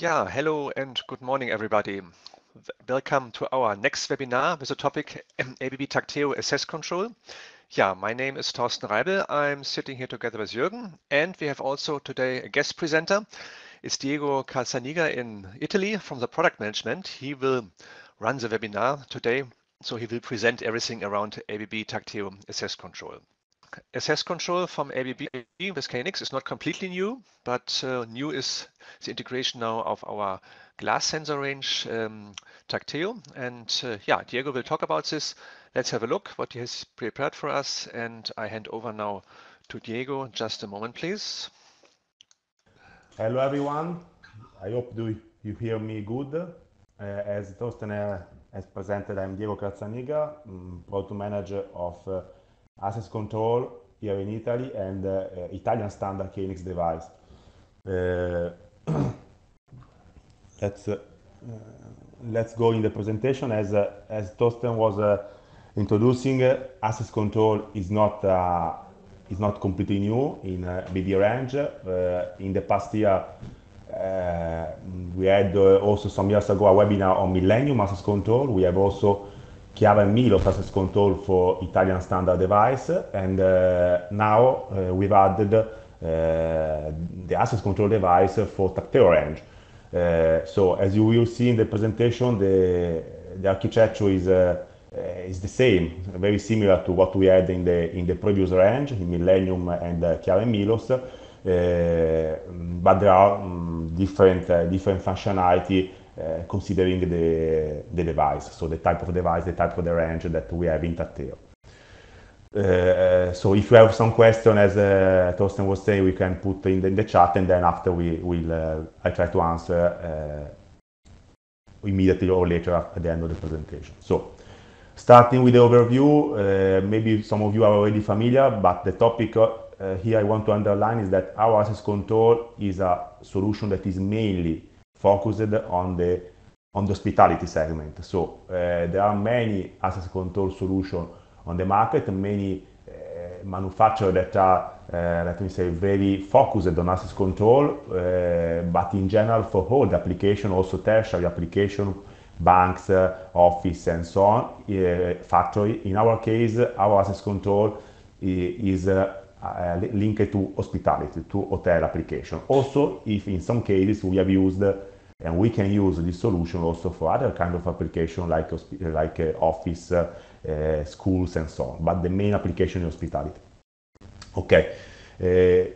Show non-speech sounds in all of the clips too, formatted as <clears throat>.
Yeah, hello and good morning, everybody. Welcome to our next webinar with the topic um, ABB Tacteo Access Control. Yeah, my name is Thorsten Reibel. I'm sitting here together with Jürgen, and we have also today a guest presenter. It's Diego Calzaniga in Italy from the product management. He will run the webinar today, so he will present everything around ABB Tacteo Access Control access control from ABB with KNX is not completely new, but uh, new is the integration now of our glass sensor range um, Tacteo. And uh, yeah, Diego will talk about this. Let's have a look what he has prepared for us. And I hand over now to Diego. Just a moment, please. Hello, everyone. I hope you hear me good. Uh, as Torsten has presented, I'm Diego Carzaniga, um, Product manager of uh, access control here in Italy and uh, uh, Italian standard Kinix device. Eh, <clears throat> let's, eh, let's go in the presentation as, as Torsten was introducing, access control is not, is not completely new in BD range. in the past year, we had also some years ago a webinar on Millennium access control. We have also Chiara and Milo process control for Italian standard device, and uh, now uh, we've added uh, the access control device for Tacteo range. so as you will see in the presentation, the, the architecture is, is the same, very similar to what we had in the, in the previous range, in Millennium and uh, Chiara and Milos, but there are um, different, different functionality Eh, considering the, the device, so the type of device, the type of the range that we have in Tateo. Uh, eh, so if you have some question, as uh, was saying, we can put in the, in the chat, and then after we will, uh, I try to answer immediately or later at the end of the presentation. So starting with the overview, maybe some of you are already familiar, but the topic here I want to underline is that our access control is a solution that is mainly focused on the on the hospitality segment. So eh, there are many access control solutions on the market, many eh, manufacturers that are, uh, let me say, very focused on access control, uh, but in general for all the application, also tertiary application, banks, uh, office, and so on, factory. In our case, our access control is uh, linked to hospitality, to hotel application. Also, if in some cases we have used and we can use this solution also for other kind of application like, like uh, office, uh, uh, schools and so on, but the main application is hospitality. Okay, eh,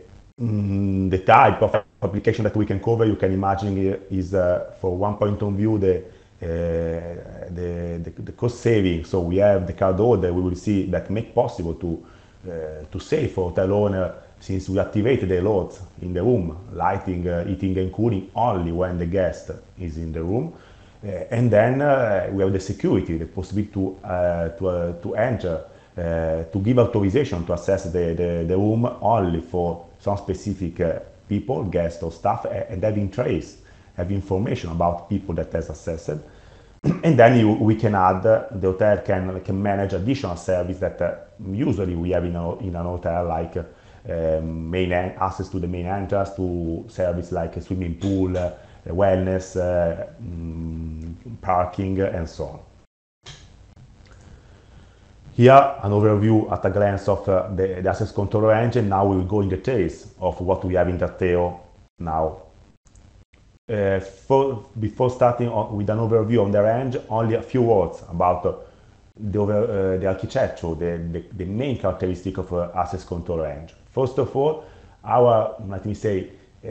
mm, the type of application that we can cover, you can imagine is uh, for one point of view, the, eh, the, the, the, cost saving. So we have the card order, we will see that make possible to Eh, to save for hotel owner since we activate the lights in the room, lighting, eh, heating and cooling only when the guest is in the room. Eh, and then we have the security, the possibility to, to, to enter uh, to give authorization to access the, the, the room only for some specific uh, people, guests or staff, and having trace, have information about people that has accessed and then you, we can add, the hotel can, can manage additional service that uh, usually we have in, a, in an hotel, like uh, main access to the main entrance, to service like a swimming pool, uh, wellness, uh, mm, parking, and so on. Here, an overview at a glance of uh, the, the access controller engine. Now we will go in details of what we have in TatEO now uh, for, before starting on, with an overview on the range, only a few words about uh, the, over, uh, the, architecture, the, the, the, main characteristic of uh, access control range. First of all, our, let me say, uh,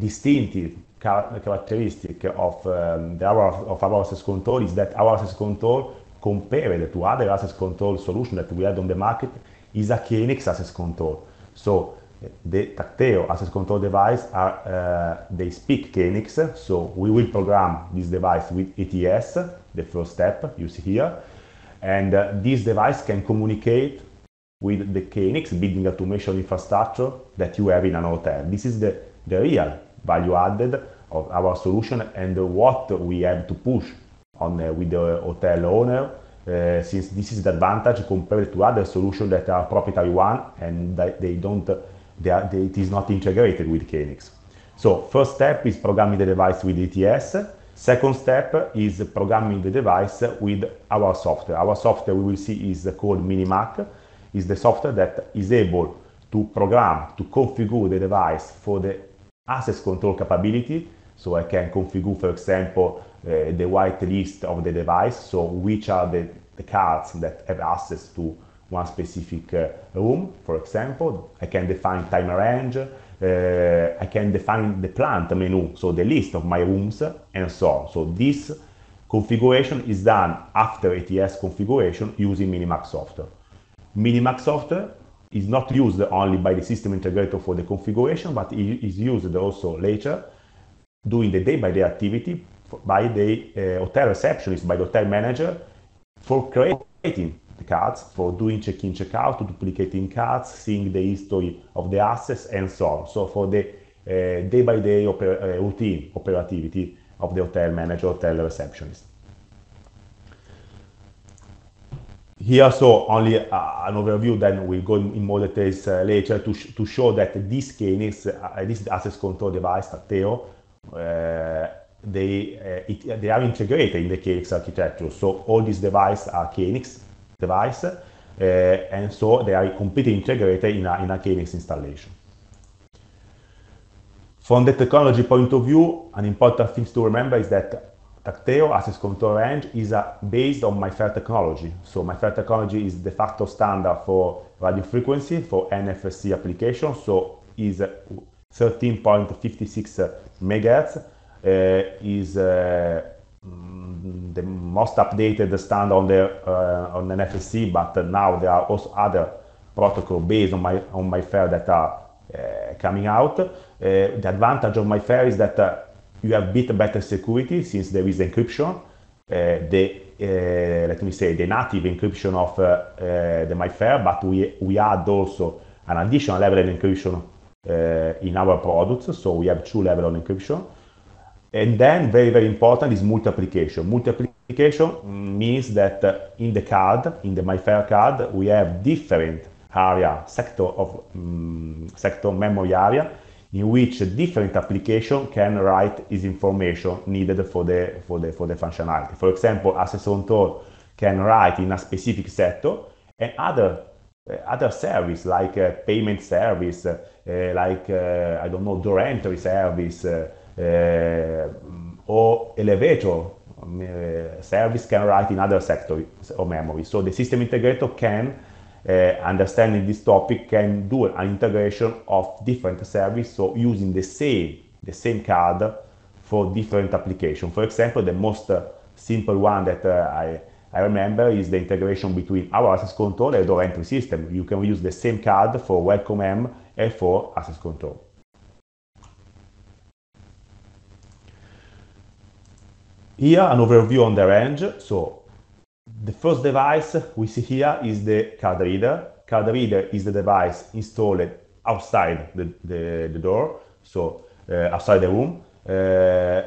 distinctive char characteristic of, um, the, our, of our access control is that our access control, compared to other access control solutions that we had on the market, is a Kinex access control. So the Tacteo access control device are, uh, they speak Kenix, so we will program this device with ETS, the first step you see here, and uh, this device can communicate with the Kenix building automation infrastructure that you have in an hotel. This is the, the real value added of our solution and what we have to push on uh, with the hotel owner uh, since this is the advantage compared to other solutions that are proprietary one and they don't they are, they, it is not integrated with KNX. So first step is programming the device with ETS. Second step is programming the device with our software. Our software we will see is called Minimac, is the software that is able to program, to configure the device for the access control capability. So I can configure, for example, uh, the white list of the device, so which are the, the cards that have access to one specific uh, room, for example. I can define time range, uh, I can define the plant menu, so the list of my rooms and so on. So this configuration is done after ATS configuration using Minimax software. Minimax software is not used only by the system integrator for the configuration, but it is used also later during the day by day activity by the uh, hotel receptionist, by the hotel manager for creating cards for doing check-in, check-out, duplicating cards, seeing the history of the assets, and so on. So for the eh, day-by-day uh, -day oper uh, routine operativity of the hotel manager, hotel receptionist. Here, so only uh, an overview, then we'll go in more details uh, later to, sh to show that this Kenix, uh, this access control device, Tateo, eh, they, it, they are integrated in the Kenix architecture. So all these devices are Kenix, device, eh, and so they are completely integrated in a, in a KNX installation. From the technology point of view, an important thing to remember is that Tacteo Access Control Range is uh, based on MyFair technology. So MyFair technology is de facto standard for radio frequency for NFSC application. So is 13.56 uh, megahertz. Uh, is uh, Mm, the most updated stand on the uh, on NFC, but now there are also other protocol based on my on my fair that are uh, coming out. Uh, the advantage of my fair is that uh, you have bit better security since there is encryption. Uh, the uh, let me say the native encryption of the MyFair, but we we add also an additional level of encryption in our products. So we have two level of encryption. And then very, very important is multi-application. Multi-application means that in the card, in the MyFair card, we have different area, sector of um, sector memory area, in which different application can write is information needed for the, for the, for the functionality. For example, Access Control can write in a specific sector and other uh, other service like uh, payment service, uh, like, uh, I don't know, door entry service, uh, Eh, or elevator mm, eh, service can write in other sectors of memory. So the system integrator can, eh, understanding this topic, can do an integration of different services, so using the same, the same card for different applications. For example, the most simple one that I I remember is the integration between our access control and door entry system. You can use the same card for welcome M and for access control. Here, an overview on the range. So the first device we see here is the card reader. Card reader is the device installed outside the, the, the door, so uh, outside the room. Uh,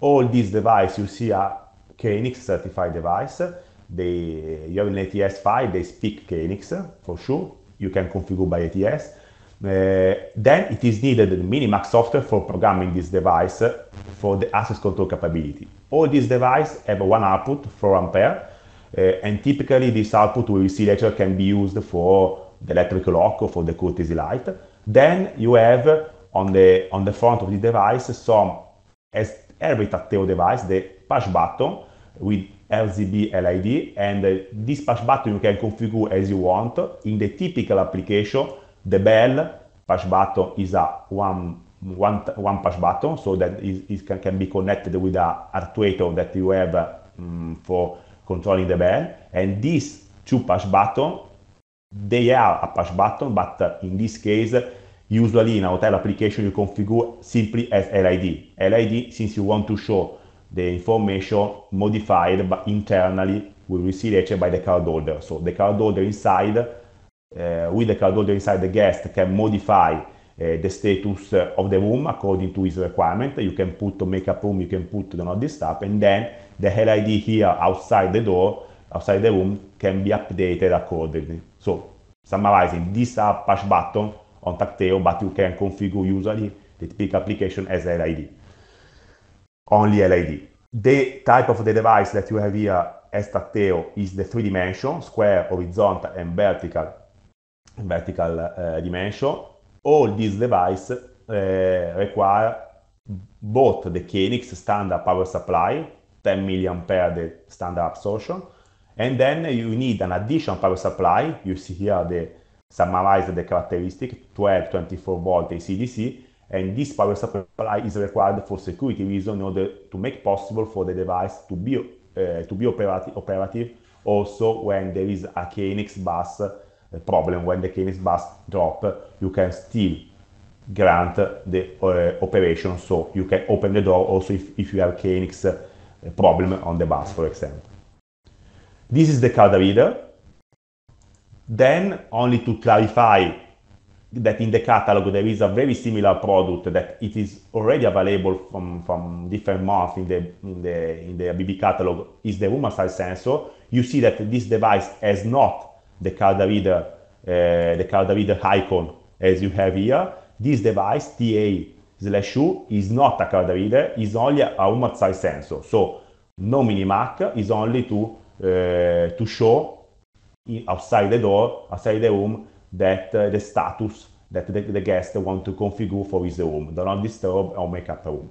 all these devices you see are KNX certified device. They, you have an ATS file, they speak KNX for sure. You can configure by ATS. Uh, then it is needed the Minimax software for programming this device for the access control capability. All these devices have one output, 4 ampere, uh, and typically this output we will see later can be used for the electrical lock or for the courtesy light. Then you have on the on the front of the device some as every Tateo device the push button with LCD LED and uh, this push button you can configure as you want in the typical application the bell push button is a one one one push button so that it, can, can, be connected with a actuator that you have um, for controlling the bell and these two push button they are a push button but in this case usually in a hotel application you configure simply as lid lid since you want to show the information modified but internally will be selected by the card holder so the card holder inside Eh, with the holder inside the guest can modify eh, the status eh, of the room according to his requirement. You can put makeup room, you can put the not stuff, and then the LID here outside the door, outside the room, can be updated accordingly. So summarizing, these are push button on Tacteo, but you can configure usually the typical application as LID, only LID. The type of the device that you have here as Tacteo is the three dimension, square, horizontal, and vertical vertical uh, dimension. All these devices uh, eh, require both the Kenix standard power supply, 10 milliampere the standard absorption, and then you need an additional power supply. You see here the summarized the characteristic 12, 24 volt ACDC, and this power supply is required for security reason in order to make possible for the device to be uh, to be operati operative also when there is a Kenix bus problem when the cane bus bust drop, you can still grant the uh, operation, so you can open the door also if, if you have canix uh, problem on the bus, for example. This is the card reader. Then, only to clarify that in the catalog there is a very similar product that it is already available from, from different months in the, in the in the BB catalog is the woman size sensor. You see that this device has not the card uh, the reader icon as you have here. This device, TA slash U, is not a card reader, it's only a Humat size sensor. So no mini Mac. is only to, uh, to show outside the door, outside the room, that uh, the status that the, the guest want to configure for his room. Do not disturb or make up a room.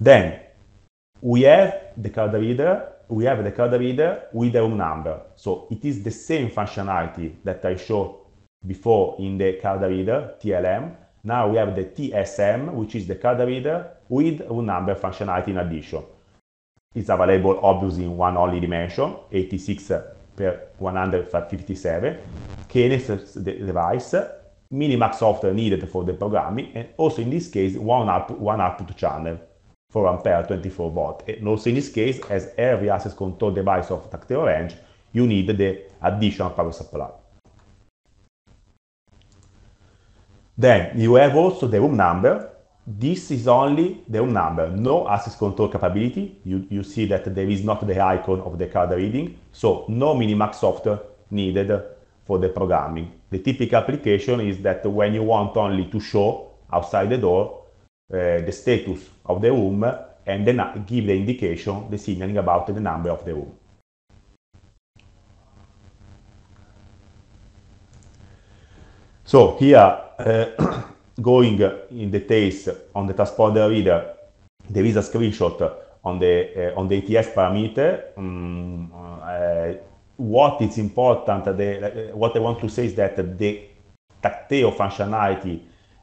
Then we have the card reader we have the card reader with a room number. So it is the same functionality that I showed before in the card reader, TLM. Now we have the TSM, which is the card reader with room number functionality in addition. It's available obviously in one only dimension, 86 per 157, KNS device, Minimax software needed for the programming, and also in this case, one, up, one output channel. 4 ampere 24 volt. And also in this case, as every access control device of tactile range, you need the additional power supply. Then you have also the room number. This is only the room number, no access control capability. You, you see that there is not the icon of the card reading, so no Minimax software needed for the programming. The typical application is that when you want only to show outside the door Eh, the status of the room and then give the indication, the signaling about the number of the room. So here, uh, <coughs> going in details on the transponder reader, there is a screenshot on the uh, on the ATS parameter. Um, uh, what is important, the, what I want to say is that the tactile functionality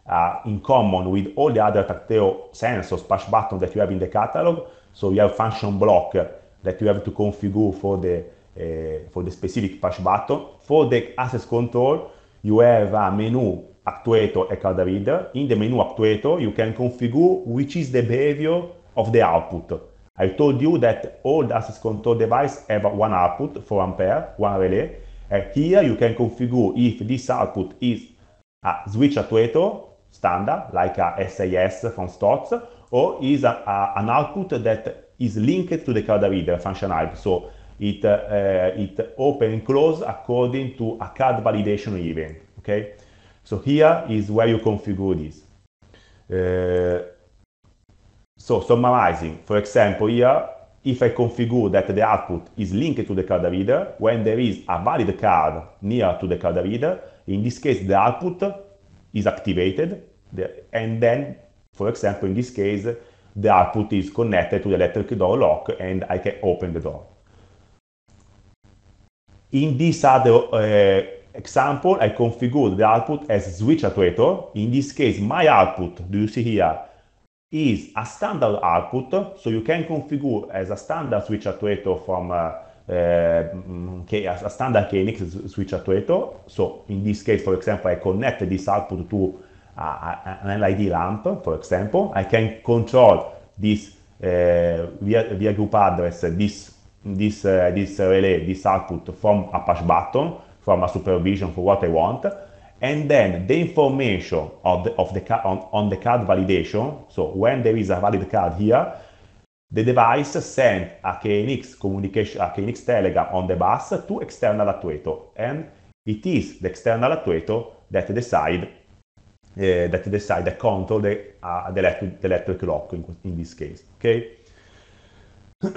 uh, in common with all the other Tacteo sensors, push buttons that you have in the catalog. So you have function block that you have to configure for the uh, for the specific push button. For the access control, you have a menu actuator and card reader. In the menu actuator, you can configure which is the behavior of the output. I told you that all the access control device have one output, 4 ampere, one relay. And here you can configure if this output is a switch actuator standard, like a SAS from Stotz, or is a, a, an output that is linked to the CADA reader functionality. So it, uh, it open and close according to a CAD validation event, okay? So here is where you configure this. Uh, so summarizing, for example, here, if I configure that the output is linked to the card reader, when there is a valid card near to the card reader, in this case, the output is activated, and then, for example, in this case, the output is connected to the electric door lock and I can open the door. In this other uh, example, I configured the output as switch actuator. In this case, my output, do you see here, is a standard output. So you can configure as a standard switch actuator from uh, uh, a, standard KNX switch actuator. So in this case, for example, I connect this output to uh, an LED lamp, for example. I can control this uh, via, via group address, this, this, uh, this relay, this output from a push button, from a supervision for what I want. And then the information of the, of the on, on the card validation, so when there is a valid card here, The device sent a KNX communication, a KNX Telegram on the bus to external actuator and it is the external actuator that decide uh, that decide that control the, uh, the, electric, the electric lock in, in this case, okay? <clears throat>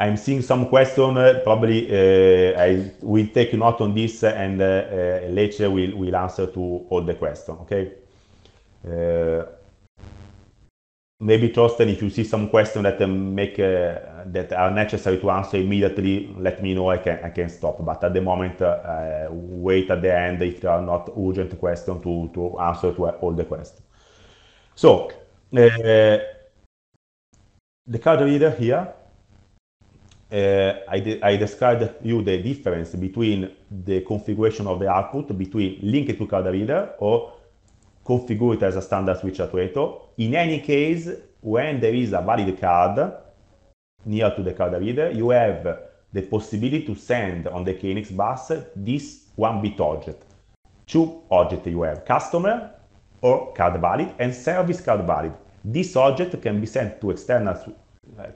I'm seeing some questions. uh, eh, probably uh, I will take note on this and uh, later we'll, we'll answer to all the questions. okay? Maybe Torsten, if you see some question that um, make uh, that are necessary to answer immediately, let me know. I can I can stop. But at the moment, uh, uh wait at the end if there are not urgent questions to to answer to uh, all the questions. So uh, the card reader here. Uh, I, de I described you the difference between the configuration of the output between linked to card reader or configure it as a standard switch actuator. In any case, when there is a valid card near to the card reader, you have the possibility to send on the KNX bus this one bit object. Two objects you have, customer or card valid and service card valid. This object can be sent to external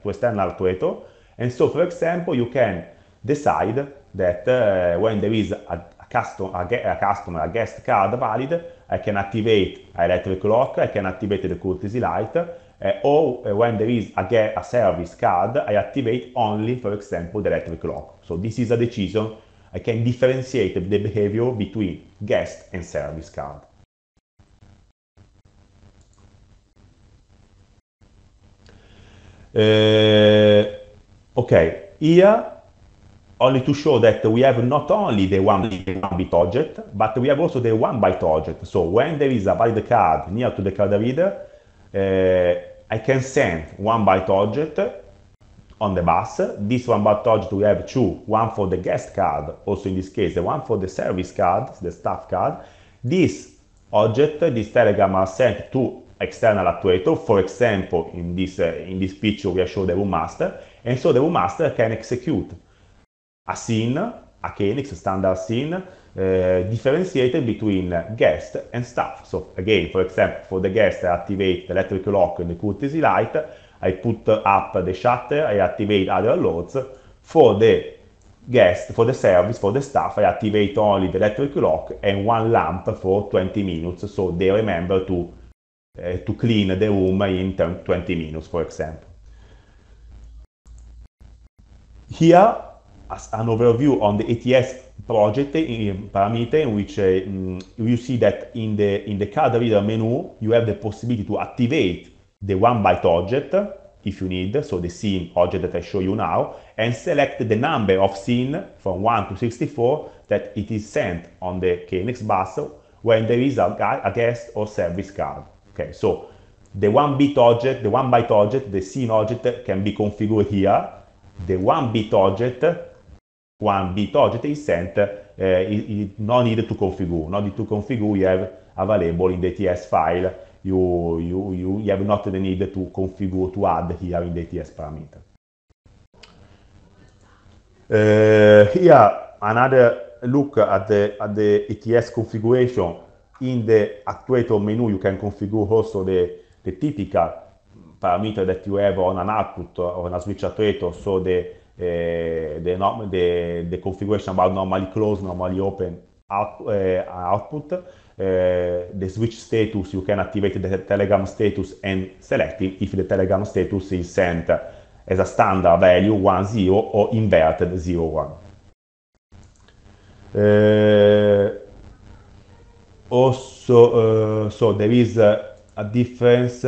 to external actuator. And so, for example, you can decide that uh, when there is a custom, a, customer, a guest card valid, I can activate electric lock, I can activate the courtesy light, uh, or uh, when there is a, a service card, I activate only, for example, the electric lock. So this is a decision I can differentiate the behavior between guest and service card. Uh, okay, here only to show that we have not only the one, one bit object, but we have also the one byte object. So when there is a valid card near to the card reader, uh, I can send one byte object on the bus. This one byte object we have two, one for the guest card, also in this case, the one for the service card, the staff card. This object, this telegram are sent to external actuator. For example, in this, uh, in this picture, we are showing the room master. And so the room master can execute scene, a Akenix, standard scene, uh, eh, differentiated between guest and staff. So again, for example, for the guest, I activate the electric lock and the courtesy light. I put up the shutter, I activate other loads. For the guest, for the service, for the staff, I activate only the electric lock and one lamp for 20 minutes, so they remember to, uh, to clean the room in 20 minutes, for example. Here an overview on the ATS project in parameter in which uh, mm, you see that in the in the card reader menu you have the possibility to activate the one byte object if you need, so the scene object that I show you now, and select the number of scene from 1 to 64 that it is sent on the KNX bus when there is a, a guest or service card. Okay, so the one bit object, the one byte object, the scene object can be configured here. The one bit object one bit object is sent, uh, it, it no need to configure. No need to configure, you have available in the TS file. You, you, you, you have not the need to configure to add here in the TS parameter. Uh, here, another look at the, at the ETS configuration. In the actuator menu, you can configure also the, the typical parameter that you have on an output or on a switch actuator, so the the, eh, configuration about normally closed, normally open out, uh, output, uh, the switch status, you can activate the Telegram status and select it if the Telegram status is sent as a standard value 1.0 or inverted 0.1. Uh, also, so there is a, difference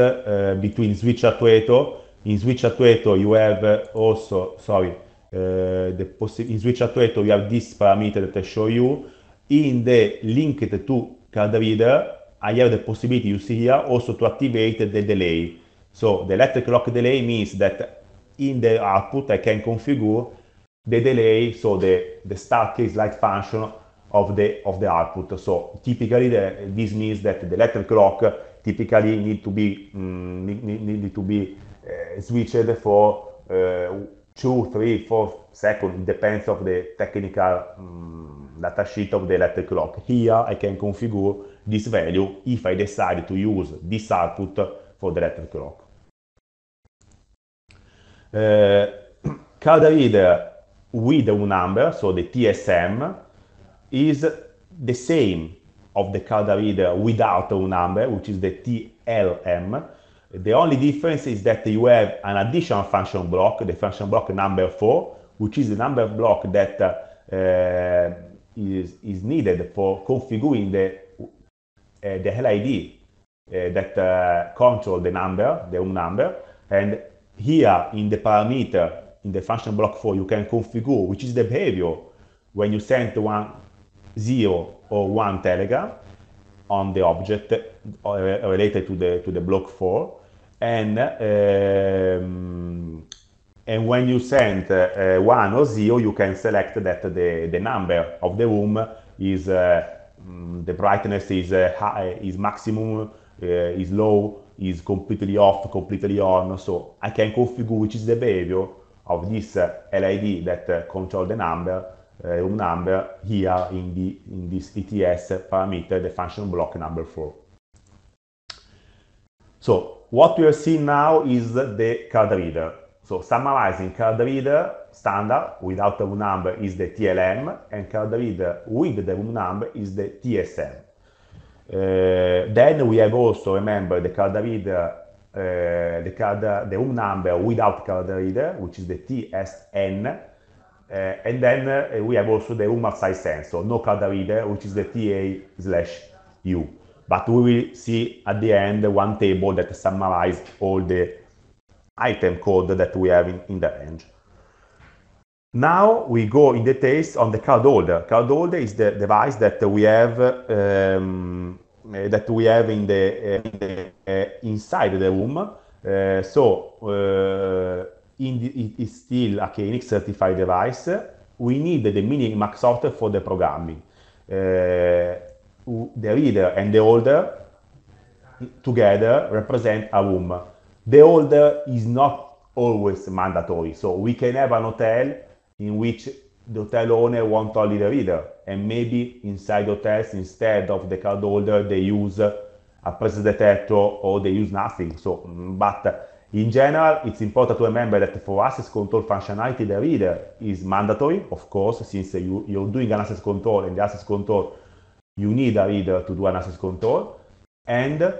between switch actuator In switch actuator, you have also, sorry, eh, the possi in switch actuator, you have this parameter that I show you. In the linked to card reader, I have the possibility, you see here, also to activate the delay. So the electric clock delay means that in the output, I can configure the delay, so the, the start case light function of the, of the output. So typically, the, this means that the electric clock typically need to be, mm, need, need to be Eh, switched for eh, two, three, four seconds, depends of the technical um, mm, datasheet of the electric clock. Here I can configure this value if I decide to use this output for the electric clock. Uh, eh, card <clears throat> reader with a number, so the TSM, is the same of the card reader without a number, which is the TLM, the only difference is that you have an additional function block, the function block number four, which is the number block that uh, is, is needed for configuring the, uh, the LID uh, that uh, control the number, the um number. And here in the parameter, in the function block four, you can configure, which is the behavior when you send one zero or one telegram on the object uh, related to the, to the block four and um, and when you send uh, eh, one or zero, you can select that the, the number of the room is, uh, the brightness is, uh, high, is maximum, is low, is completely off, completely on. So I can configure which is the behavior of this LID that control the number, room number here in, the, in this ETS parameter, the function block number four. So what we are seeing now is the card reader. So summarizing card reader standard without the room number is the TLM and card reader with the room number is the TSM. Uh, then we have also, remember, the card reader, uh, the, card, the room number without card reader, which is the TSN. Uh, and then uh, we have also the room size sensor, no card reader, which is the TA slash U. But we will see at the end one table that summarizes all the item code that we have in, in the range. Now we go in details on the card holder. Card holder is the device that we have um, eh, that we have in the, in the uh, eh, inside the room. Uh, so uh, the, it is still a KNX certified device. We need the mini max for the programming the reader and the holder together represent a room. The holder is not always mandatory, so we can have an hotel in which the hotel owner wants only the reader, and maybe inside hotels, instead of the card holder, they use a presence detector or they use nothing. So, mm, but in general, it's important to remember that for access control functionality, the reader is mandatory, of course, since you, you're doing an access control and the access control you need a reader to do an access control, and uh,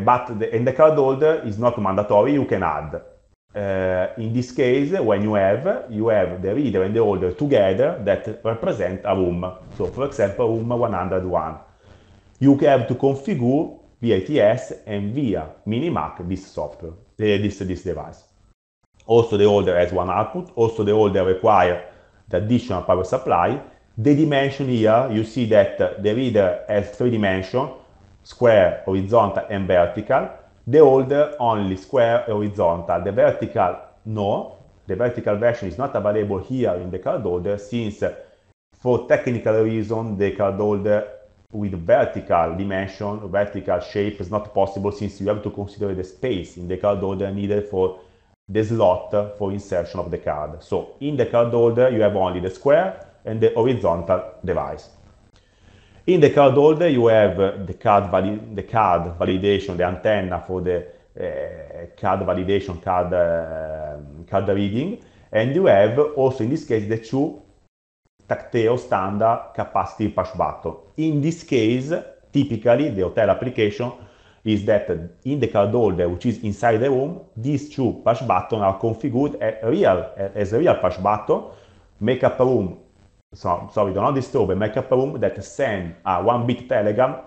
but the, and the card holder is not mandatory. You can add. Uh, in this case, when you have you have the reader and the holder together that represent a room. So, for example, room 101. You have to configure VATS and via Minimac this software, this this device. Also, the holder has one output. Also, the holder require the additional power supply the dimension here, you see that the reader has three dimension, square, horizontal, and vertical. The holder only square, horizontal. The vertical, no. The vertical version is not available here in the card holder since for technical reason, the card holder with vertical dimension, vertical shape is not possible since you have to consider the space in the card holder needed for the slot for insertion of the card. So in the card holder, you have only the square, and the horizontal device. In the card holder, you have the, card the card validation, the antenna for the uh, card validation, card, uh, card reading, and you have also in this case the two Tacteo standard capacity push button. In this case, typically the hotel application is that in the card holder, which is inside the room, these two push buttons are configured as real, as a real push button, make up a room so, we do not disturb a makeup room that send a one bit telegram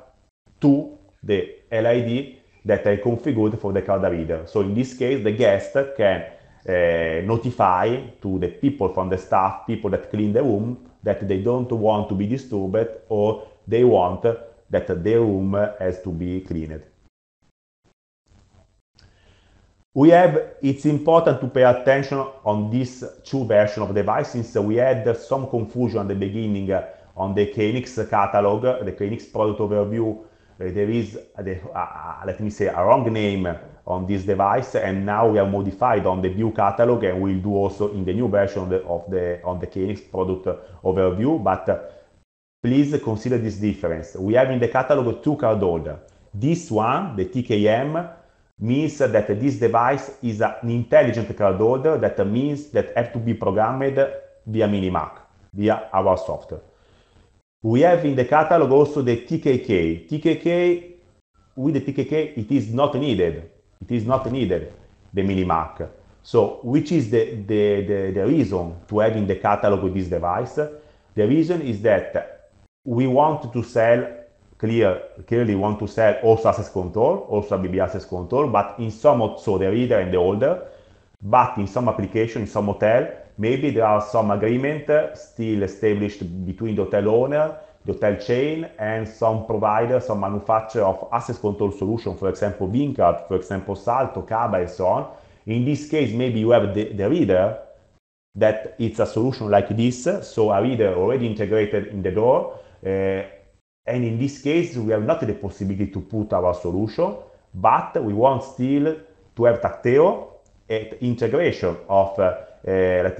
to the LID that I configured for the card reader. So in this case, the guest can uh, notify to the people from the staff, people that clean the room, that they don't want to be disturbed or they want that their room has to be cleaned. We have, it's important to pay attention on these two versions of device since we had some confusion at the beginning uh, on the KNX catalog, the KNX product overview. Uh, there is, the, uh, let me say, a wrong name on this device and now we are modified on the view catalog and we'll do also in the new version of the, of the on the KNX product overview but uh, please consider this difference we have in the catalog two card holder this one the TKM means that this device is an intelligent cloud order that means that have to be programmed via Minimac, via our software. We have in the catalog also the TKK. TKK, with the TKK, it is not needed. It is not needed, the Minimac. So which is the, the, the, the reason to have in the catalog this device? The reason is that we want to sell clear, clearly want to sell also access control, also BB access control, but in some, so the reader and the holder, but in some application, in some hotel, maybe there are some agreement uh, still established between the hotel owner, the hotel chain, and some provider, some manufacturer of access control solution, for example, Vincard, for example, Salto, Kaba, and so on. In this case, maybe you have the, the reader that it's a solution like this, so a reader already integrated in the door, uh, and in this case, we have not the possibility to put our solution, but we want still to have Tacteo at integration of, uh, uh,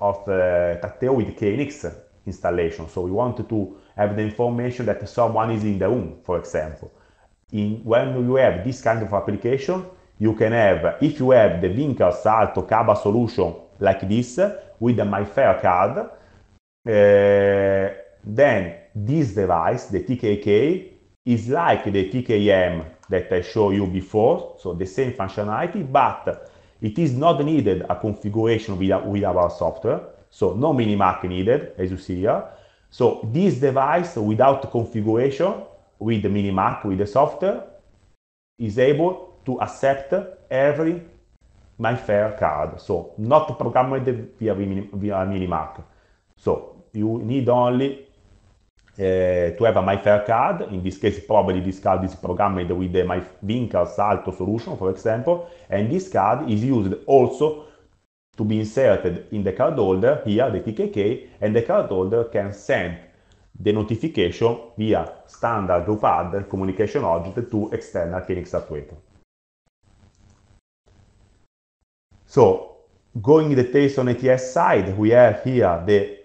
of uh, Tacteo with KNX installation. So we want to have the information that someone is in the room, for example. In, when you have this kind of application, you can have, if you have the Vinca Salto Kaba solution like this, with the MyFair card, uh, then this device, the TKK, is like the TKM that I showed you before, so the same functionality, but it is not needed a configuration with, with our software, so no minimac needed, as you see here. So this device without configuration, with the minimac, with the software, is able to accept every my card. So not programmed via, via minimac. So you need only uh, eh, to have a MyFair card. In this case, probably this card is programmed with the MyVinca Salto solution, for example, and this card is used also to be inserted in the card holder, here the TKK, and the card holder can send the notification via standard UPAD communication object to external Kinix actuator. So, going in details on ATS side, we have here the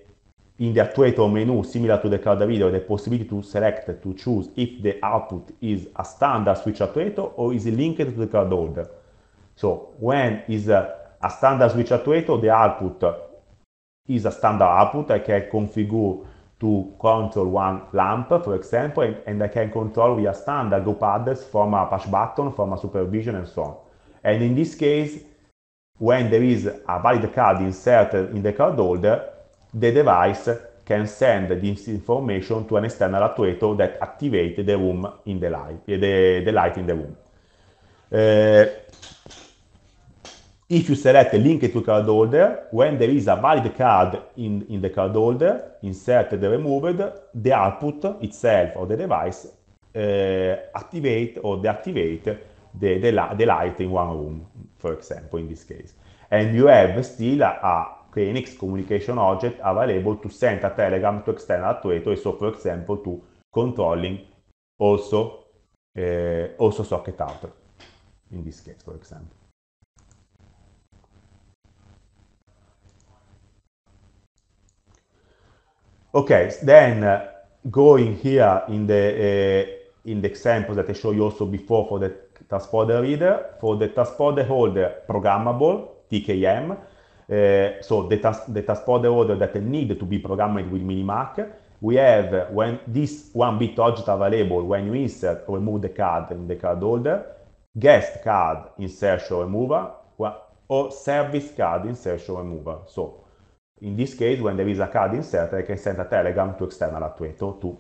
in the actuator menu, similar to the cloud video, the possibility to select, to choose if the output is a standard switch actuator or is linked to the cloud order. So when is a, a standard switch actuator, the output is a standard output. I can configure to control one lamp, for example, and, and I can control via standard group address from a push button, from a supervision, and so on. And in this case, when there is a valid card inserted in the card holder, the device can send this information to an external actuator that activates the room in the light, eh, the, the light in the room. Uh, if you select a link to card holder, when there is a valid card in, in the card holder, inserted and removed, the output itself of the device uh, activate or deactivate the, the, the light in one room, for example, in this case. And you have still a, a Clinics communication object available to send a telegram to external actuator. So for example, to controlling also, uh, also socket out in this case, for example. Okay, then uh, going here in the uh, in the example that I showed you also before for the the reader, for the the holder programmable, TKM, Uh, so the task, the task order order that need to be programmed with Minimac. We have when this one bit object available when you insert or remove the card in the card holder, guest card insertion remover, or service card insertion remover. So in this case, when there is a card inserted, I can send a telegram to external actuator to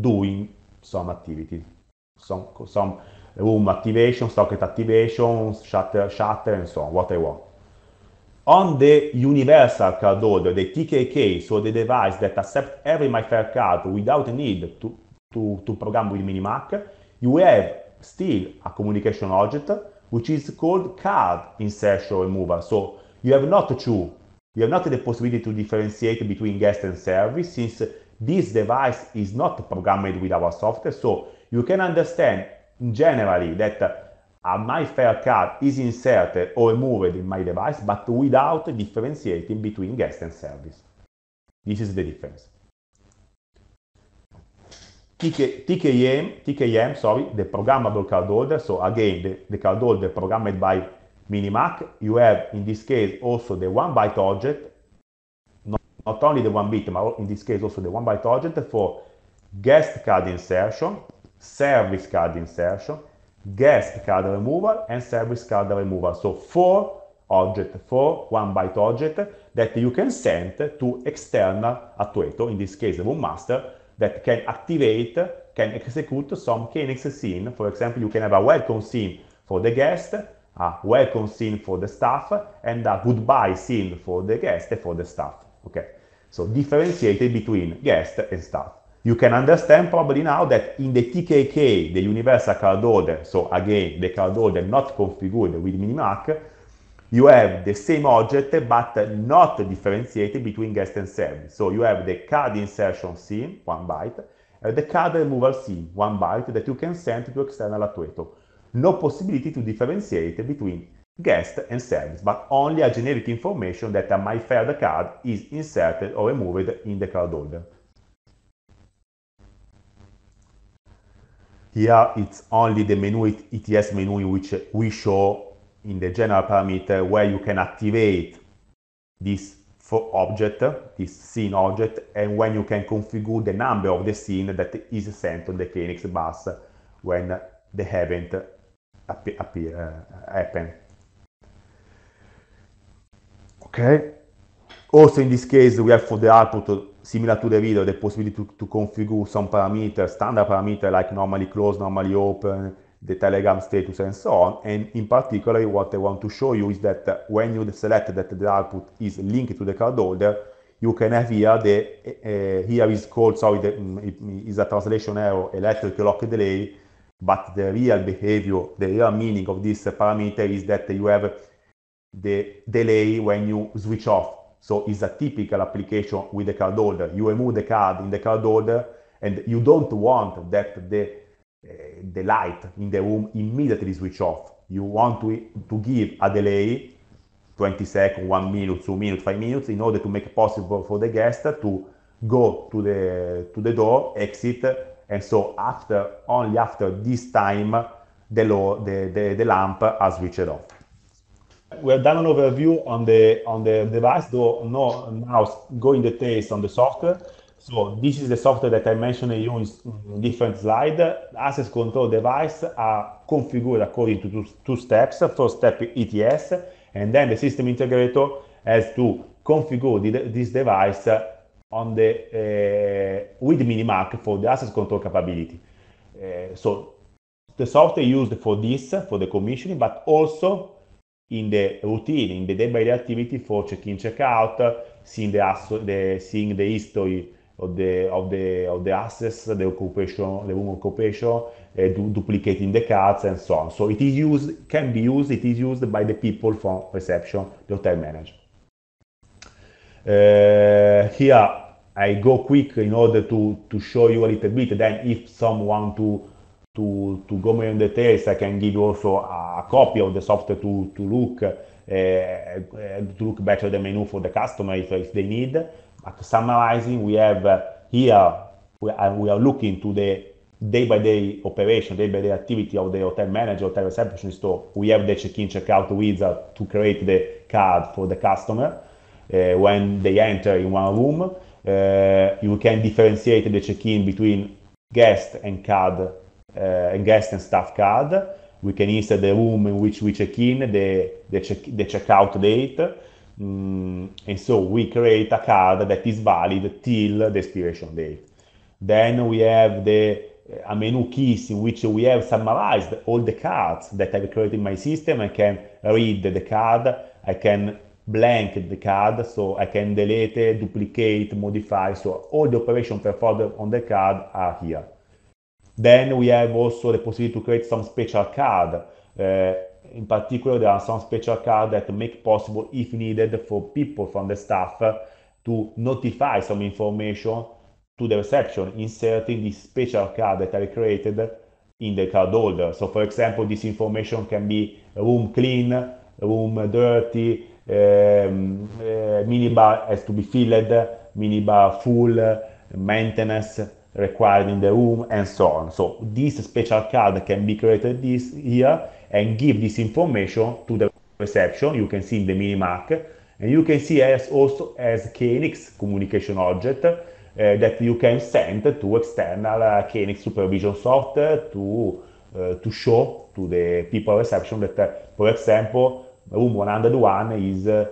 doing some activity, some, some room activation, socket activation, shutter, shutter, and so on, what I want. on the universal card order, the TKK, so the device that accepts every MyFair card without a need to, to, to program with Minimac, you have still a communication object, which is called card insertion remover. So you have not to, you have not the possibility to differentiate between guest and service since this device is not programmed with our software. So you can understand generally that a my fair card is inserted or removed in my device, but without differentiating between guest and service. This is the difference. TK, TKM, TKM, sorry, the programmable card holder. So again, the, the card holder programmed by Minimac. You have in this case also the one byte object, not, not only the one bit, but in this case also the one byte object for guest card insertion, service card insertion, guest card removal and service card removal. So four object, four one byte object that you can send to external actuator, in this case the room master, that can activate, can execute some KNX scene. For example, you can have a welcome scene for the guest, a welcome scene for the staff, and a goodbye scene for the guest and for the staff. Okay, so differentiated between guest and staff you can understand probably now that in the TKK, the universal card order, so again, the card order not configured with Minimac, you have the same object but not differentiated between guest and service. So you have the card insertion scene, one byte, and the card removal scene, one byte, that you can send to external actuator. No possibility to differentiate between guest and service, but only a generic information that my third card is inserted or removed in the card order. Here it's only the menu ETS menu which we show in the general parameter where you can activate this for object, this scene object, and when you can configure the number of the scene that is sent on the Kinix bus when the event appear, appear uh, happen. Okay, also in this case, we have for the output, similar to the video, the possibility to, to configure some parameters, standard parameters like normally closed, normally open, the Telegram status and so on. And in particular, what I want to show you is that when you select that the output is linked to the card holder, you can have here the, uh, here is called, sorry, the, mm, mm, is a translation error, electric lock delay, but the real behavior, the real meaning of this parameter is that you have the delay when you switch off so it's a typical application with the card holder. You remove the card in the card holder and you don't want that the, uh, the light in the room immediately switch off. You want to, to give a delay, 20 seconds, one minute, two minutes, five minutes, in order to make it possible for the guest to go to the, to the door, exit, and so after, only after this time, the, low, the, the, the lamp has switched off we have done an overview on the on the device, though no, now go in details on the software. So this is the software that I mentioned in you different slide. access control device are configured according to two, two steps. First step ETS, and then the system integrator has to configure the, this device on the uh, with Minimac for the access control capability. Uh, so the software used for this, for the commissioning, but also in the routine, in the day-by-day activity for check-in, check-out, seeing the, the, seeing the history of the of the of the assets, the occupation, the room occupation, uh, du duplicating the cards and so on. So it is used, can be used, it is used by the people from reception, the hotel manager. Uh, here I go quick in order to to show you a little bit. Then if someone to to, to go more in details, I can give you also a copy of the software to, to look uh, to look better the menu for the customer if, if they need. But summarizing, we have eh, here, we are, we are looking to the day-by-day operation, day-by-day activity of the hotel manager, hotel receptionist, we have the check-in, check-out wizard to create the card for the customer uh, when they enter in one room. you can differentiate the check-in between guest and card Eh, and guest and staff card. We can insert the room in which we check in, the, the, check, the checkout date, mm, and so we create a card that is valid till the expiration date. Then we have the a menu keys in which we have summarized all the cards that I've created in my system. I can read the card, I can blank the card, so I can delete, duplicate, modify. So all the operations performed on the card are here. Then we have also the possibility to create some special card. Uh, in particular, there are some special card that make possible, if needed, for people from the staff to notify some information to the reception, inserting this special card that I created in the card holder. So for example, this information can be room clean, room dirty, um, uh, minibar has to be filled, minibar full, maintenance, required in the room and so on. So this special card can be created this here and give this information to the reception, you can see in the minimac, and you can see as also as KNX communication object uh, that you can send to external uh, KNX supervision software to, uh, to show to the people reception that, uh, for example, room 101 is uh,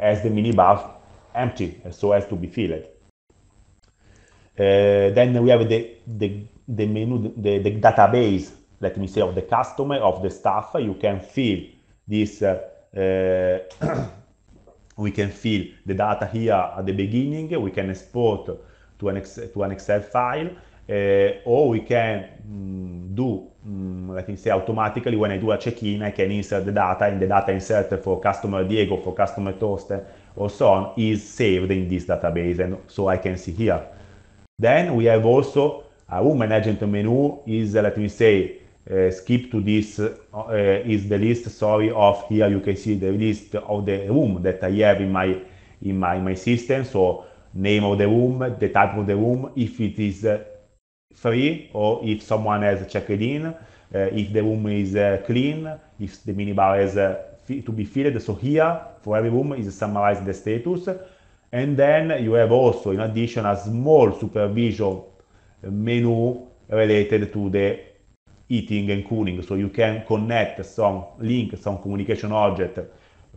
as the minibar empty, so as to be filled. Eh, then we have the, the, the menu, the, the database, let me say, of the customer, of the staff. You can fill this, eh, <coughs> we can fill the data here at the beginning. We can export to an, ex to an Excel file. Uh, or we can mm, do, mm, let me say, automatically when I do a check-in, I can insert the data and the data insert for customer Diego, for customer Torsten, or so on, is saved in this database. And so I can see here then we have also a woman agent menu is, let me say, uh, skip to this uh, uh is the list, sorry, of here you can see the list of the room that I have in my, in my, my system. So name of the room, the type of the room, if it is uh, free or if someone has checked in, uh, if the room is clean, if the minibar is to be filled. So here, for every room, is summarized the status. And then you have also, in addition, a small supervision menu related to the heating and cooling. So you can connect some, link some communication object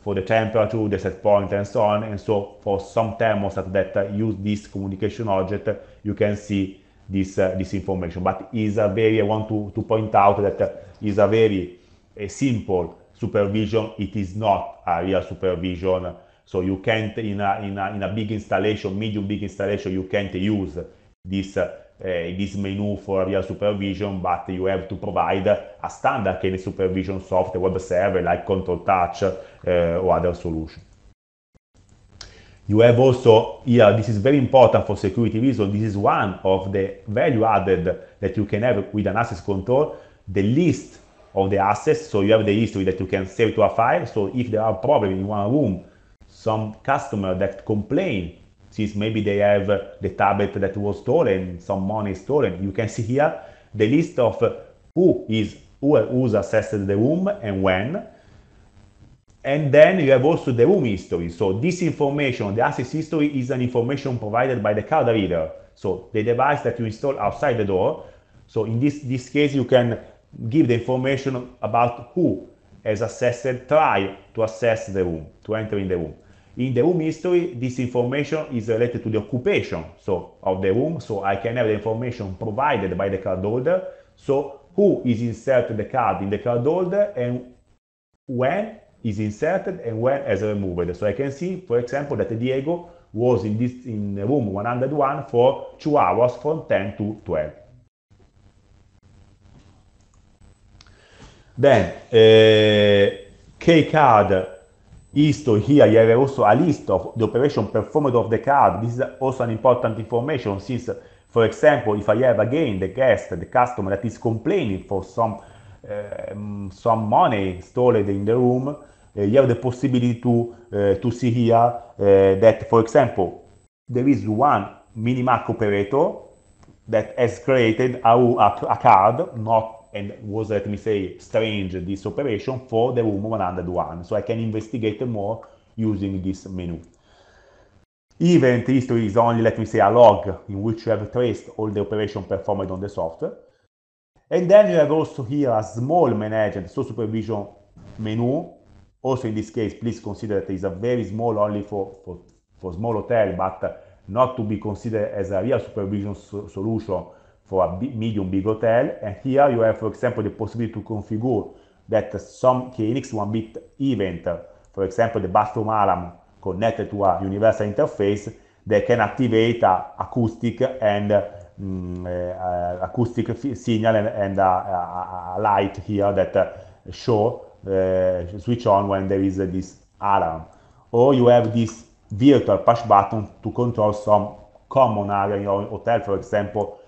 for the temperature, the set point, and so on. And so for some thermostat that use this communication object, you can see this, uh, this information. But is a very, I want to, to point out that uh, is a very a simple supervision. It is not a real supervision so you can't, in a, in a, in a big installation, medium big installation, you can't use this, uh, this menu for real supervision, but you have to provide a standard kind of supervision software web server like Control Touch uh, or other solution. You have also here, this is very important for security reasons, this is one of the value added that you can have with an access control, the list of the assets, so you have the history that you can save to a file, so if there are problems in one room, some customer that complain since maybe they have the tablet that was stolen, some money stolen. You can see here the list of who is who, who's accessed the room and when. And then you have also the room history. So this information, the access history is an information provided by the card reader. So the device that you install outside the door. So in this, this case, you can give the information about who has accessed, try to access the room, to enter in the room. In the room history, this information is related to the occupation so of the room. so I can have the information provided by the card holder. So who is inserted the card in the card holder and when is inserted and when is removed. So I can see, for example, that Diego was in this in room 101 for two hours from 10 to 12. Then uh, K card here you have also a list of the operation performed of the card this is also an important information since for example if i have again the guest the customer that is complaining for some uh, mm, some money stolen in the room uh, you have the possibility to uh, to see here uh, that for example there is one minimac operator that has created a, a, a card not and was, let me say, strange, this operation for the room 101. So I can investigate more using this menu. Event history is only, let me say, a log in which you have traced all the operation performed on the software. And then you have also here a small management, so supervision menu. Also in this case, please consider that it's a very small only for, for, for small hotel, but not to be considered as a real supervision so solution for a medium big hotel. And here you have, for example, the possibility to configure that some KNX one bit event, for example, the bathroom alarm connected to a universal interface, they can activate a acoustic and uh, acoustic signal and, and a, a, a, light here that uh, show uh, switch on when there is this alarm. Or you have this virtual push button to control some common area in your hotel, for example,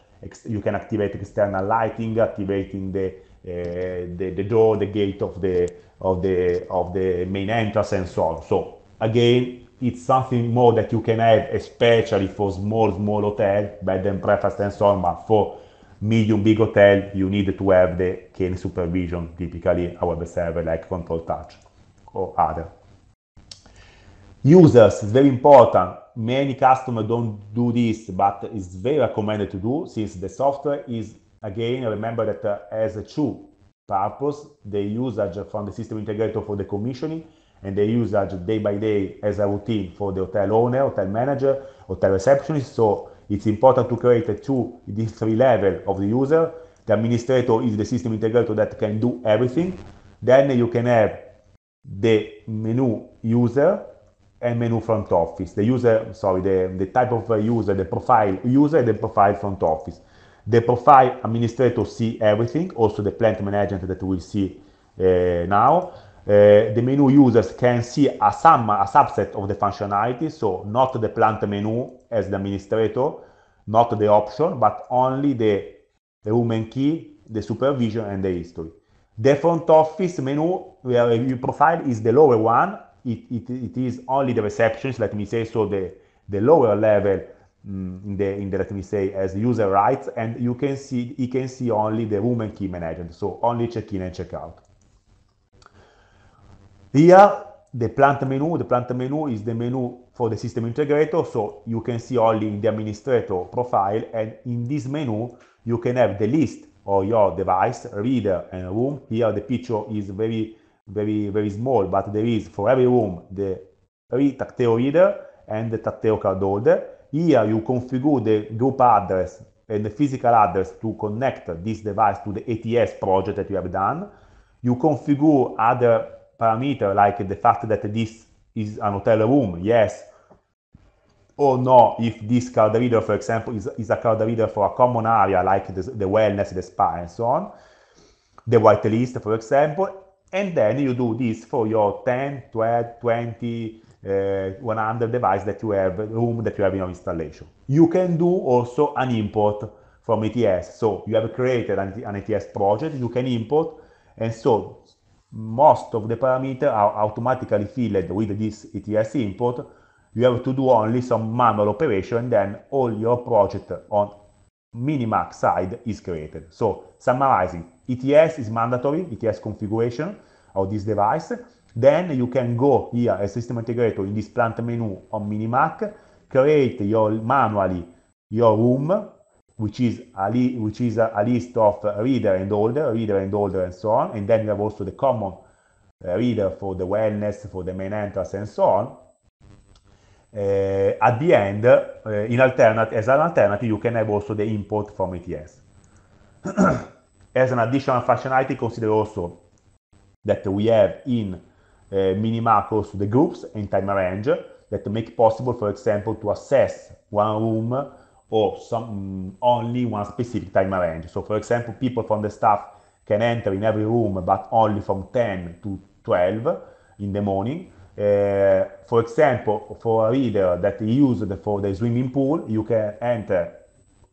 you can activate external lighting, activating the, eh, the, the door, the gate of the, of, the, of the main entrance and so on. So again, it's something more that you can have, especially for small, small hotel, bed and breakfast and so on, but for medium, big hotel, you need to have the cane supervision, typically however, web server like control touch or other. Users, very important, many customers don't do this, but it's very recommended to do since the software is, again, remember that uh, has a two purpose, the usage from the system integrator for the commissioning and the usage day by day as a routine for the hotel owner, hotel manager, hotel receptionist. So it's important to create a two, these three level of the user. The administrator is the system integrator that can do everything. Then you can have the menu user a menu front office, the user, sorry, the, the type of uh, user, the profile user, the profile front office. The profile administrator see everything, also the plant management that we'll see uh, now. Uh, the menu users can see a sum, a subset of the functionality, so not the plant menu as the administrator, not the option, but only the human key, the supervision and the history. The front office menu where you profile is the lower one it, it, it is only the receptions, let me say, so the, the lower level mm, in the in the let me say as user rights, and you can see you can see only the woman key management, so only check-in and check-out. Here, the plant menu, the plant menu is the menu for the system integrator, so you can see only in the administrator profile, and in this menu, you can have the list of your device, reader, and room. Here, the picture is very very, very small, but there is for every room the Tacteo reader and the Tacteo card holder. Here you configure the group address and the physical address to connect this device to the ATS project that you have done. You configure other parameter like the fact that this is an hotel room, yes, or no, if this card reader, for example, is, is a card reader for a common area like the, the wellness, the spa, and so on, the whitelist, for example, and then you do this for your 10, 12, 20, uh, eh, 100 device that you have, room that you have in your installation. You can do also an import from ETS. So you have created an ETS project, you can import, and so most of the parameters are automatically filled with this ETS import. You have to do only some manual operation, then all your project on Minimax side is created. So summarizing, ETS is mandatory, ETS configuration of this device. Then you can go here as system integrator in this plant menu on Minimac, create your manually your room, which is a, which is a, a, list of reader and older, reader and older and so on. And then you have also the common uh, reader for the wellness, for the main entrance and so on. Uh, at the end, uh, in alternate, as an alternative, you can have also the import from ETS. <clears throat> As an additional functionality, consider also that we have in uh, eh, minima the groups and time range that make possible, for example, to assess one room or some mm, only one specific time range. So for example, people from the staff can enter in every room, but only from 10 to 12 in the morning. Uh, for example, for a reader that used for the swimming pool, you can enter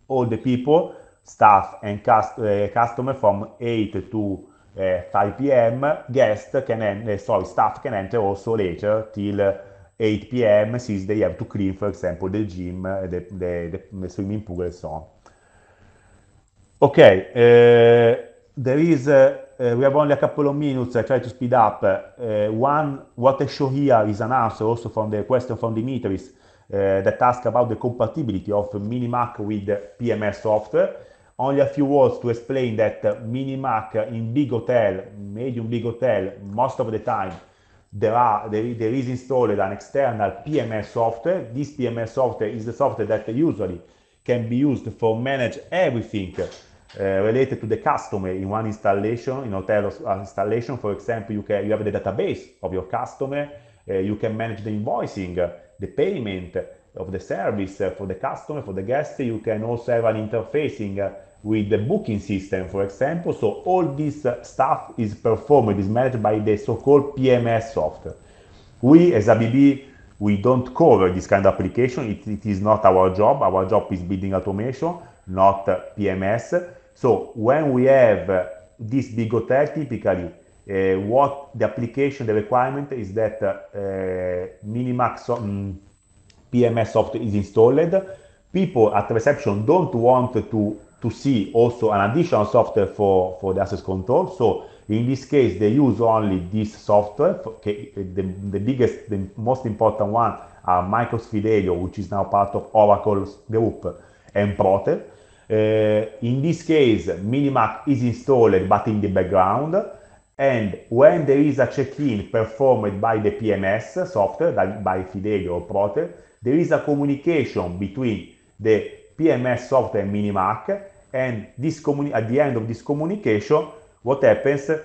all the people staff and cust uh, customer from 8 to uh, 5 p.m. Guest can enter. Eh, sorry, staff can enter also later till 8 p.m. since they have to clean, for example, the gym, the, the, the swimming pool, and so on. Okay, there is uh, we have only a couple of minutes. I try to speed up. Uh, one, what I show here is an answer also from the question from Dimitris uh, that asked about the compatibility of Minimac with PMS software only a few words to explain that uh, Minimac uh, in big hotel, medium big hotel, most of the time, there, are, there, there is installed an external PMS software. This PMS software is the software that usually can be used for manage everything uh, related to the customer in one installation, in hotel uh, installation. For example, you, can, you have the database of your customer, uh, you can manage the invoicing, uh, the payment, of the service uh, for the customer, for the guest. You can also have an interfacing uh, with the booking system, for example. So all this uh, stuff is performed, is managed by the so-called PMS software. We as ABB, we don't cover this kind of application. It, it is not our job. Our job is building automation, not PMS. So when we have this big hotel, typically uh, what the application, the requirement is that uh, Minimax, um, PMS software is installed. People at reception don't want to, to see also an additional software for, for the access control. So in this case, they use only this software. Okay, the, the biggest, the most important one are Microsoft Fidelio, which is now part of Oracle's group, and Prote. Uh, in this case, Minimac is installed, but in the background. And when there is a check-in performed by the PMS software, by Fidelio or there is a communication between the PMS software Minimac and this at the end of this communication, what happens uh,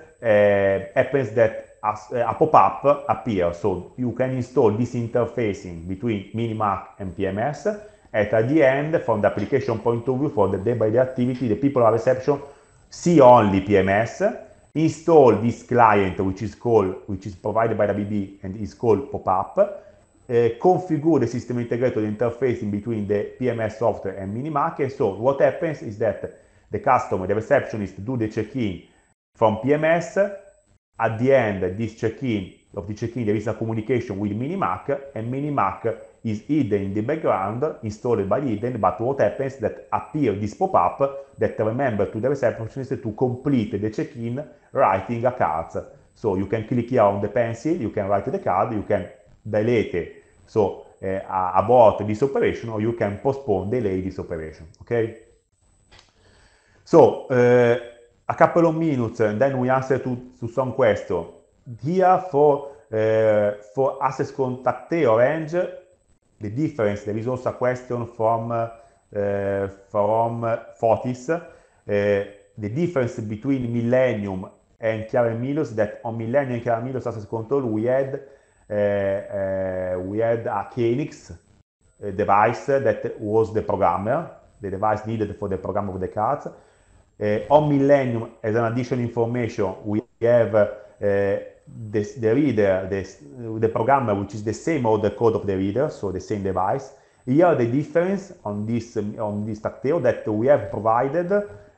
happens that a, eh, a pop-up appears. So you can install this interfacing between Minimac and PMS. And at the end, from the application point of view, for the day-by-day -day activity, the people at reception see only PMS, install this client, which is called, which is provided by the BB and is called pop-up, Eh, configure the system integrator interface in between the PMS software and Minimarket. So what happens is that the customer, the receptionist, do the check-in from PMS. At the end, this check-in of the check-in, there is a communication with Minimac, and Minimac is hidden in the background, installed by hidden, but what happens that appear this pop-up that remember to the receptionist to complete the check-in writing a card. So you can click here on the pencil, you can write the card, you can delete So uh, eh, abort this operation or you can postpone, delay this operation, okay? So eh, a couple of minutes and then we answer to, to some question. Here for, eh, for access contact orange, the difference, there is also a question from, from Fotis. the difference between Millennium and Chiara Milos that on Millennium and Chiara Milos access control we had Eh, eh, we had a Kenix device that was the programmer, the device needed for the program of the cards. Eh, on Millennium, as an additional information, we have the, the, reader, the, the programmer, which is the same the code of the reader, so the same device. Here the difference on this on this tactile that we have provided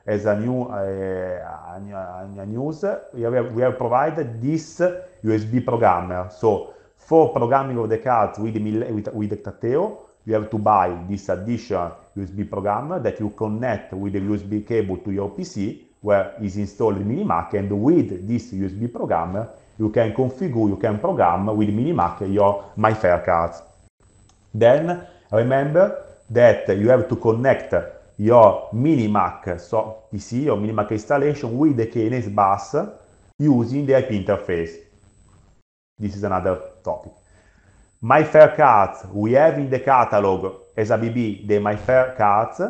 as a new uh, a, a news, we have, we have provided this USB programmer. So for programming of the cards with, with, with Ectateo, you have to buy this additional USB program that you connect with the USB cable to your PC where is installed Minimac and with this USB program you can configure, you can program with Minimac your MyFair cards. Then remember that you have to connect your Minimac so PC or Minimac installation with the KNS bus using the IP interface. This is another topic. My Fair Cards, we have in the catalog as the My Fair Cards,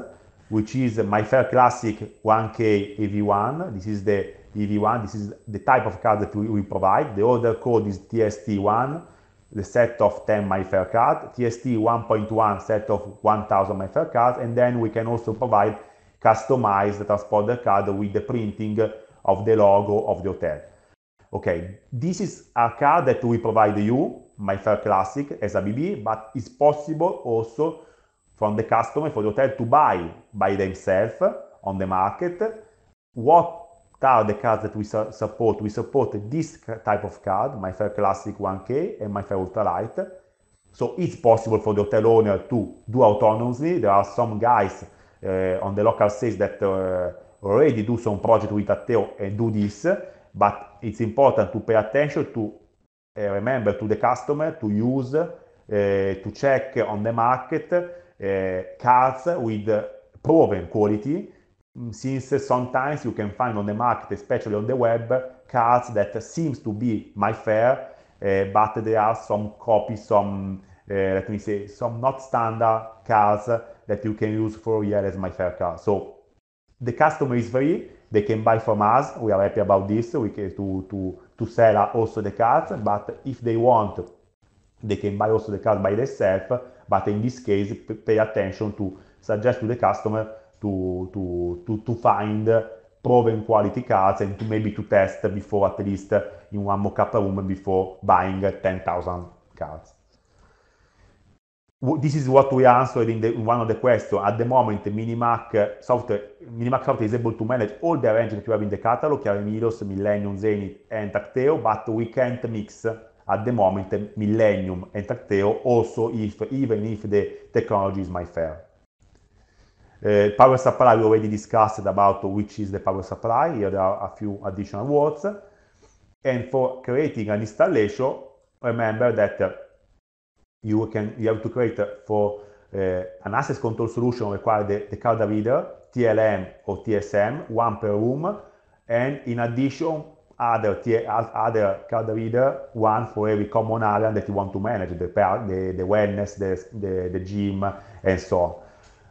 which is My Fair Classic 1K EV1. This is the EV1, this is the type of card that we, we provide. The order code is TST1, the set of 10 My Fair Cards, TST 1.1 set of 1000 My Fair Cards, and then we can also provide customized transponder card with the printing of the logo of the hotel okay, this is a car that we provide you, my fair classic as a BB, but it's possible also from the customer for the hotel to buy by themselves on the market. What are the cars that we su support? We support this type of card, my fair classic 1K and my fair ultralight. So it's possible for the hotel owner to do autonomously. There are some guys uh, on the local sales that uh, already do some project with Atteo and do this but it's important to pay attention to uh, remember to the customer to use uh, to check on the market eh, cards with proven quality mm, since sometimes you can find on the market especially on the web cards that seems to be my fair but there are some copies some let me say some not standard cards that you can use for year as my fair card so the customer is very. They can buy from us. We are happy about this. We can to, to, to sell also the cards, but if they want, they can buy also the card by themselves. But in this case, pay attention to suggest to the customer to, to, to, to find proven quality cards and to maybe to test before at least in one mock-up room before buying 10,000 cards this is what we answered in, the, in one of the questions. At the moment, Minimac eh, software, Minimac software is able to manage all the arrangements that you have in the catalog, you Millennium, Zenith, and Tacteo, but we can't mix eh, at the moment Millennium and Tacteo, also if, even if the technology is my fair. Uh, power supply, we already discussed about which is the power supply. Here there are a few additional words. And for creating an installation, remember that you can you have to create for uh, an access control solution require the, the card reader, TLM or TSM, one per room, and in addition, other, other card reader, one for every common area that you want to manage, the, the, the wellness, the, the, the gym, and so on.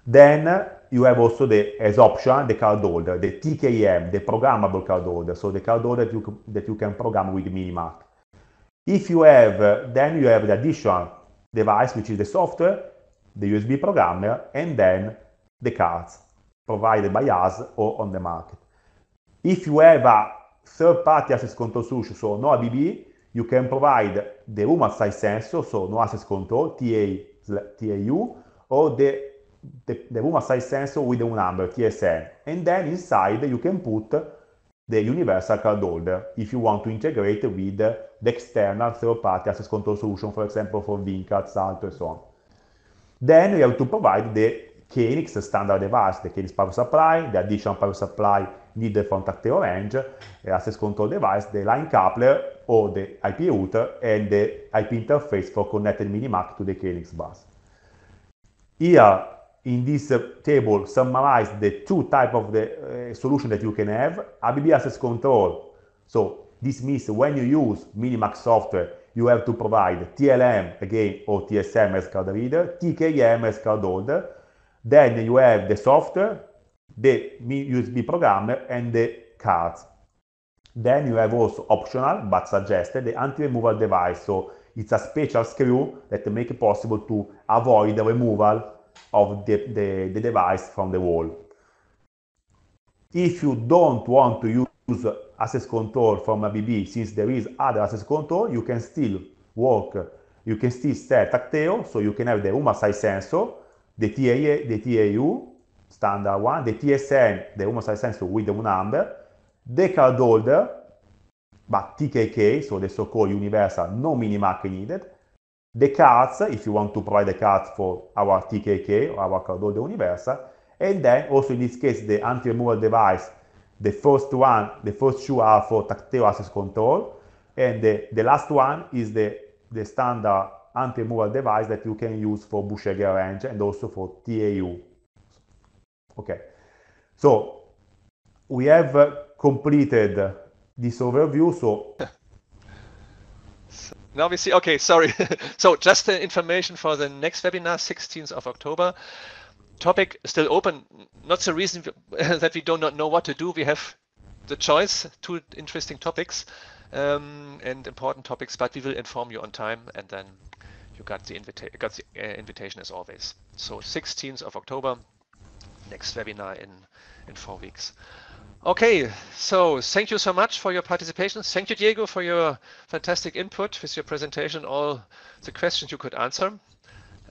Then you have also the, as option, the card holder, the TKM, the programmable card holder, so the card holder that you, that you can program with Minimark. If you have, then you have the additional device, which is the software, the USB programmer, and then the cards provided by us or on the market. If you have a third-party access control solution, so no ABB, you can provide the room outside sensor, so no access control, TA, TAU, or the, the, the room outside sensor with the number, TSN. And then inside you can put the universal cardholder holder if you want to integrate with the external third-party access control solution, for example, for Vincat, Salto, and so on. Then we have to provide the KNX standard device, the KNX power supply, the additional power supply needed from tactile range, the access control device, the line coupler, or the IP router, and the IP interface for connected minimac to the KNX bus. Here, in this uh, table summarize the two type of the uh, solution that you can have. ABB access control. So this means when you use Minimax software, you have to provide TLM again or TSM as card reader, TKM as card holder. Then you have the software, the USB programmer and the cards. Then you have also optional but suggested the anti-removal device. So it's a special screw that make it possible to avoid the removal of the, the, the device from the wall. If you don't want to use access control from a BB, since there is other access control, you can still work, you can still set Acteo, so you can have the UMA size sensor, the, TAA, the TAU, standard one, the TSN, the UMA size sensor with the number, the card holder, but TKK, so the so-called universal no mini minimap needed, the cards, if you want to provide the cards for our TKK or our de Universal, and then also in this case the anti-removal device, the first one, the first two are for tactile access control, and the, the last one is the, the standard anti-removal device that you can use for Buschegger range and also for TAU. Okay, so we have uh, completed this overview, so now we see, okay, sorry. <laughs> so just the information for the next webinar, 16th of October. Topic still open. Not the reason <laughs> that we do not know what to do. We have the choice, two interesting topics um, and important topics, but we will inform you on time and then you got the, invitation. got the uh, invitation as always. So 16th of October, next webinar in, in four weeks. Okay, so thank you so much for your participation. Thank you, Diego, for your fantastic input with your presentation, all the questions you could answer.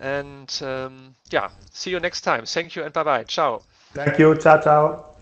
And um, yeah, see you next time. Thank you and bye-bye. Ciao. Thank you. Ciao, ciao.